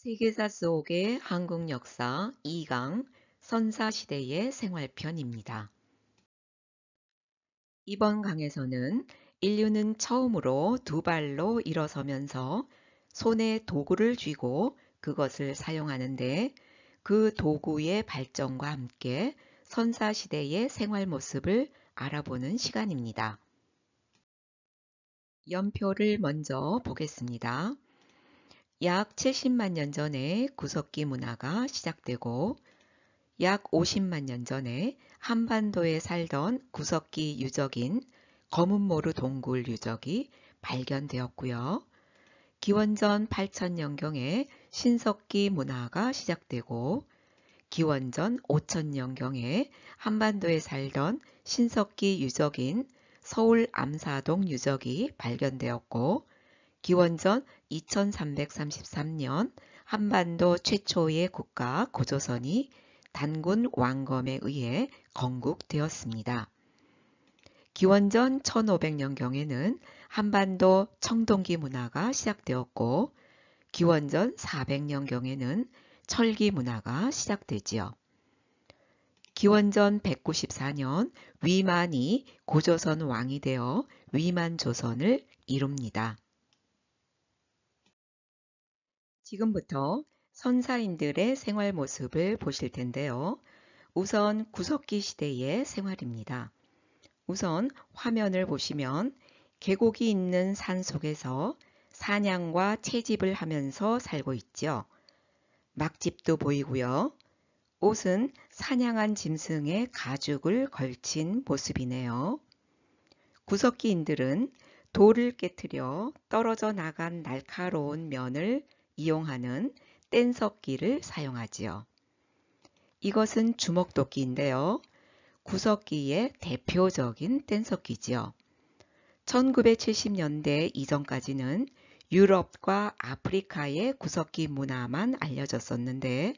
세계사 속의 한국 역사 2강 선사시대의 생활편입니다. 이번 강에서는 인류는 처음으로 두 발로 일어서면서 손에 도구를 쥐고 그것을 사용하는데 그 도구의 발전과 함께 선사시대의 생활 모습을 알아보는 시간입니다. 연표를 먼저 보겠습니다. 약 70만 년 전에 구석기 문화가 시작되고 약 50만 년 전에 한반도에 살던 구석기 유적인 거문모루 동굴 유적이 발견되었고요. 기원전 8000년경에 신석기 문화가 시작되고 기원전 5000년경에 한반도에 살던 신석기 유적인 서울 암사동 유적이 발견되었고 기원전 2333년 한반도 최초의 국가 고조선이 단군 왕검에 의해 건국되었습니다. 기원전 1500년경에는 한반도 청동기 문화가 시작되었고 기원전 400년경에는 철기 문화가 시작되지요. 기원전 194년 위만이 고조선 왕이 되어 위만조선을 이룹니다. 지금부터 선사인들의 생활 모습을 보실 텐데요. 우선 구석기 시대의 생활입니다. 우선 화면을 보시면 계곡이 있는 산 속에서 사냥과 채집을 하면서 살고 있죠. 막집도 보이고요. 옷은 사냥한 짐승의 가죽을 걸친 모습이네요. 구석기인들은 돌을 깨뜨려 떨어져 나간 날카로운 면을 이용하는 뗀석기를 사용하지요. 이것은 주먹도끼인데요. 구석기의 대표적인 뗀석기지요. 1970년대 이전까지는 유럽과 아프리카의 구석기 문화만 알려졌었는데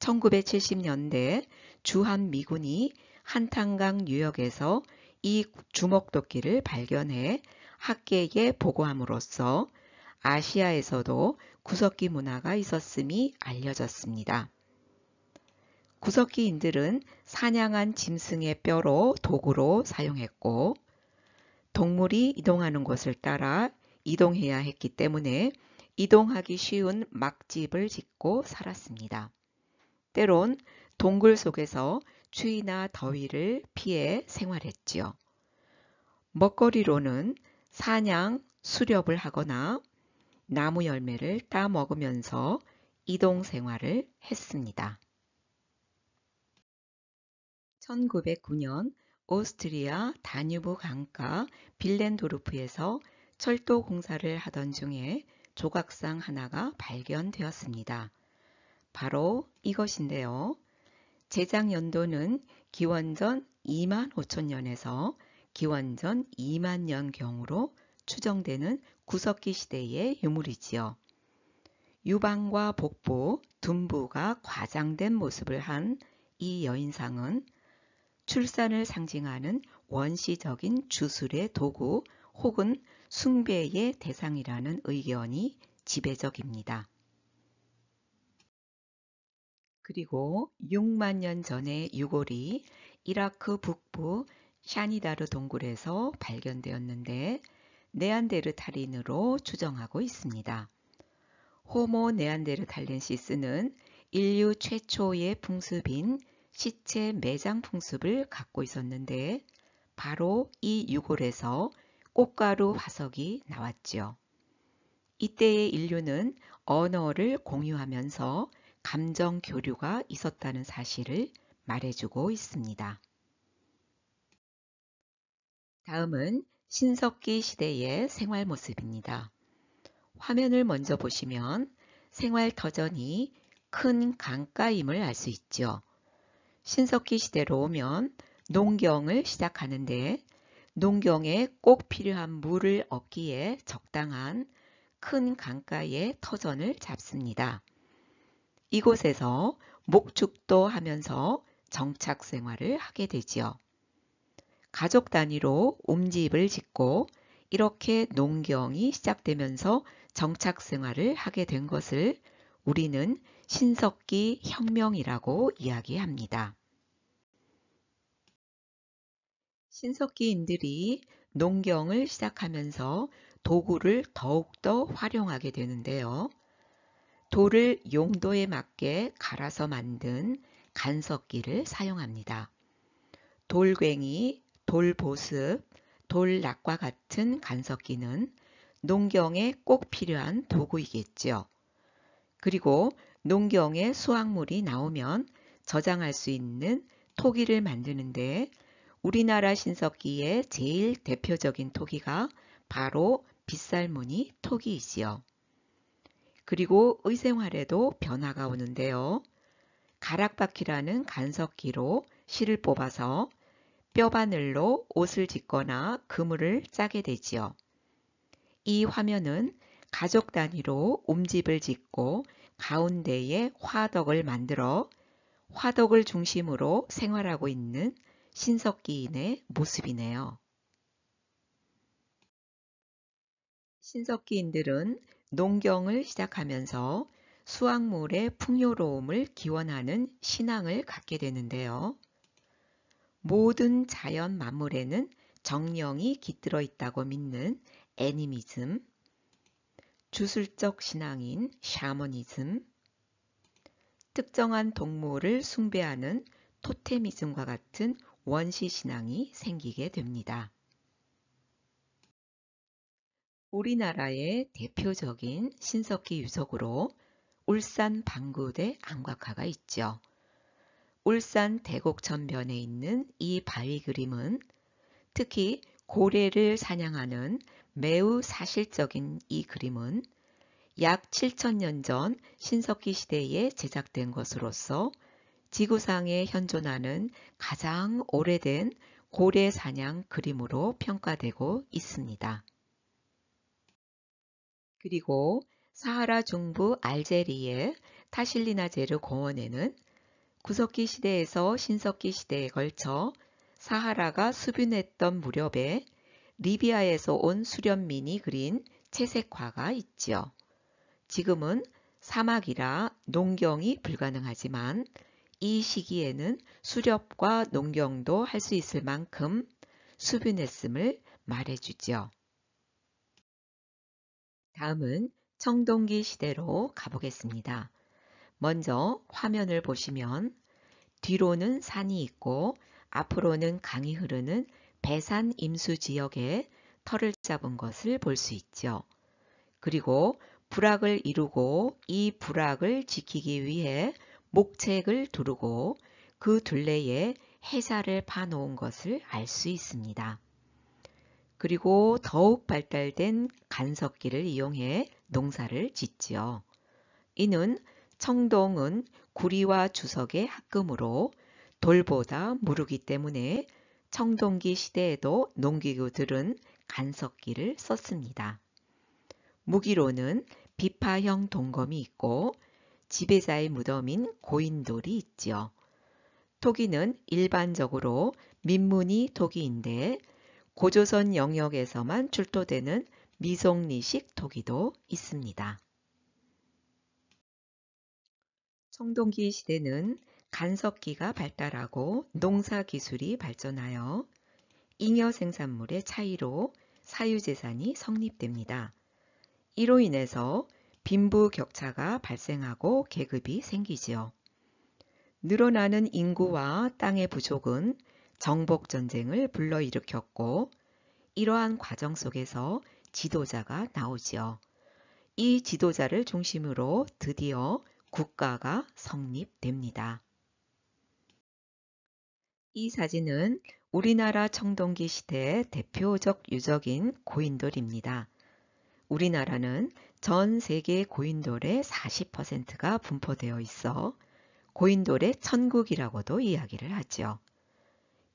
1970년대 주한미군이 한탄강 유역에서 이 주먹도끼를 발견해 학계에 보고함으로써 아시아에서도 구석기 문화가 있었음이 알려졌습니다. 구석기인들은 사냥한 짐승의 뼈로 도구로 사용했고 동물이 이동하는 곳을 따라 이동해야 했기 때문에 이동하기 쉬운 막집을 짓고 살았습니다. 때론 동굴 속에서 추위나 더위를 피해 생활했지요. 먹거리로는 사냥, 수렵을 하거나 나무 열매를 따 먹으면서 이동 생활을 했습니다. 1909년 오스트리아 다뉴브 강가 빌렌도르프에서 철도 공사를 하던 중에 조각상 하나가 발견되었습니다. 바로 이것인데요. 제작 연도는 기원전 2만 5천 년에서 기원전 2만 년경으로 추정되는 구석기 시대의 유물이지요. 유방과 복부, 둔부가 과장된 모습을 한 이 여인상은 출산을 상징하는 원시적인 주술의 도구 혹은 숭배의 대상이라는 의견이 지배적입니다. 그리고 6만 년전에 유골이 이라크 북부 샤니다르 동굴에서 발견되었는데 네안데르탈인으로 추정하고 있습니다. 호모 네안데르탈렌시스는 인류 최초의 풍습인 시체 매장 풍습을 갖고 있었는데 바로 이 유골에서 꽃가루 화석이 나왔지요. 이때의 인류는 언어를 공유하면서 감정 교류가 있었다는 사실을 말해주고 있습니다. 다음은 신석기 시대의 생활 모습입니다. 화면을 먼저 보시면 생활 터전이 큰 강가임을 알 수 있죠. 신석기 시대로 오면 농경을 시작하는데 농경에 꼭 필요한 물을 얻기에 적당한 큰 강가의 터전을 잡습니다. 이곳에서 목축도 하면서 정착 생활을 하게 되지요. 가족 단위로 옴집을 짓고 이렇게 농경이 시작되면서 정착 생활을 하게 된 것을 우리는 신석기 혁명이라고 이야기합니다. 신석기인들이 농경을 시작하면서 도구를 더욱더 활용하게 되는데요. 돌을 용도에 맞게 갈아서 만든 간석기를 사용합니다. 돌괭이, 돌보습, 돌락과 같은 간석기는 농경에 꼭 필요한 도구이겠지요. 그리고 농경에 수확물이 나오면 저장할 수 있는 토기를 만드는데 우리나라 신석기의 제일 대표적인 토기가 바로 빗살무늬 토기이지요. 그리고 의생활에도 변화가 오는데요. 가락바퀴라는 간석기로 실을 뽑아서 뼈바늘로 옷을 짓거나 그물을 짜게 되지요. 이 화면은 가족 단위로 옴집을 짓고 가운데에 화덕을 만들어 화덕을 중심으로 생활하고 있는 신석기인의 모습이네요. 신석기인들은 농경을 시작하면서 수확물의 풍요로움을 기원하는 신앙을 갖게 되는데요. 모든 자연 만물에는 정령이 깃들어 있다고 믿는 애니미즘, 주술적 신앙인 샤머니즘, 특정한 동물을 숭배하는 토테미즘과 같은 원시 신앙이 생기게 됩니다. 우리나라의 대표적인 신석기 유적으로 울산 방구대 안곽화가 있죠. 울산 대곡 전변에 있는 이 바위 그림은 특히 고래를 사냥하는 매우 사실적인 이 그림은 약7 0 0 0년전 신석기 시대에 제작된 것으로서 지구상에 현존하는 가장 오래된 고래 사냥 그림으로 평가되고 있습니다. 그리고 사하라 중부 알제리의 타실리나제르 공원에는 구석기 시대에서 신석기 시대에 걸쳐 사하라가 수변했던 무렵에 리비아에서 온 수련민이 그린 채색화가 있지요. 지금은 사막이라 농경이 불가능하지만 이 시기에는 수렵과 농경도 할 수 있을 만큼 수변했음을 말해주지요. 다음은 청동기 시대로 가보겠습니다. 먼저 화면을 보시면 뒤로는 산이 있고 앞으로는 강이 흐르는 배산 임수 지역에 터를 잡은 것을 볼 수 있죠. 그리고 불악을 이루고 이 불악을 지키기 위해 목책을 두르고 그 둘레에 해사를 파놓은 것을 알 수 있습니다. 그리고 더욱 발달된 간석기를 이용해 농사를 짓지요. 이는 청동은 구리와 주석의 합금으로 돌보다 무르기 때문에 청동기 시대에도 농기구들은 간석기를 썼습니다. 무기로는 비파형 동검이 있고 지배자의 무덤인 고인돌이 있지요. 토기는 일반적으로 민문이 토기인데 고조선 영역에서만 출토되는 미송리식 토기도 있습니다. 청동기 시대는 간석기가 발달하고 농사 기술이 발전하여 잉여 생산물의 차이로 사유재산이 성립됩니다. 이로 인해서 빈부 격차가 발생하고 계급이 생기지요. 늘어나는 인구와 땅의 부족은 정복전쟁을 불러일으켰고 이러한 과정 속에서 지도자가 나오지요. 이 지도자를 중심으로 드디어 국가가 성립됩니다. 이 사진은 우리나라 청동기 시대의 대표적 유적인 고인돌입니다. 우리나라는 전 세계 고인돌의 40%가 분포되어 있어 고인돌의 천국이라고도 이야기를 하죠.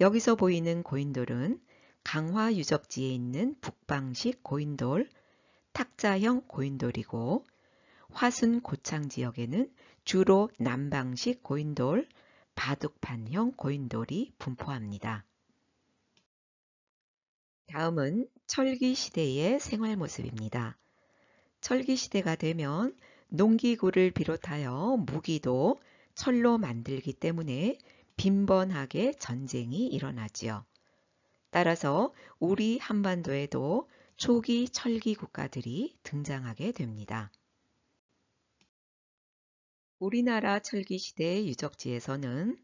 여기서 보이는 고인돌은 강화 유적지에 있는 북방식 고인돌, 탁자형 고인돌이고 화순 고창 지역에는 주로 남방식 고인돌, 바둑판형 고인돌이 분포합니다. 다음은 철기 시대의 생활 모습입니다. 철기 시대가 되면 농기구를 비롯하여 무기도 철로 만들기 때문에 빈번하게 전쟁이 일어나지요. 따라서 우리 한반도에도 초기 철기 국가들이 등장하게 됩니다. 우리나라 철기 시대의 유적지에서는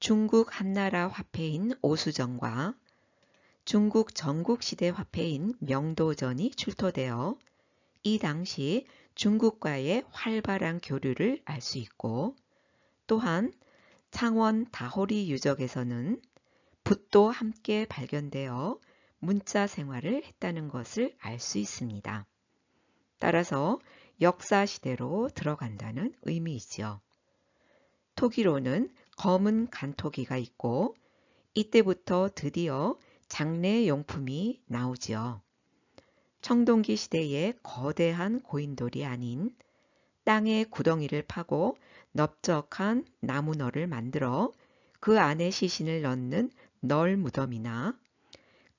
중국 한나라 화폐인 오수정과 중국 전국시대 화폐인 명도전이 출토되어 이 당시 중국과의 활발한 교류를 알 수 있고 또한 창원 다호리 유적에서는 붓도 함께 발견되어 문자 생활을 했다는 것을 알 수 있습니다. 따라서 역사 시대로 들어간다는 의미이지요. 토기로는 검은 간토기가 있고 이때부터 드디어 장례 용품이 나오지요. 청동기 시대의 거대한 고인돌이 아닌 땅에 구덩이를 파고 넓적한 나무널을 만들어 그 안에 시신을 넣는 널 무덤이나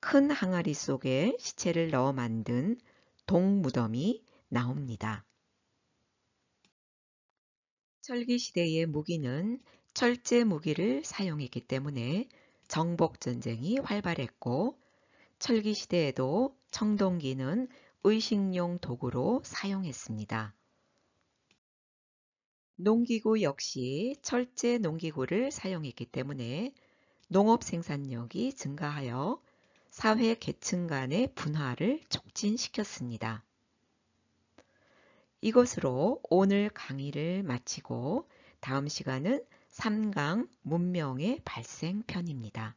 큰 항아리 속에 시체를 넣어 만든 동무덤이 나옵니다. 철기 시대의 무기는 철제 무기를 사용했기 때문에 정복 전쟁이 활발했고 철기 시대에도 청동기는 의식용 도구로 사용했습니다. 농기구 역시 철제 농기구를 사용했기 때문에 농업 생산력이 증가하여 사회 계층 간의 분화를 촉진시켰습니다. 이것으로 오늘 강의를 마치고 다음 시간은 3강 문명의 발생 편입니다.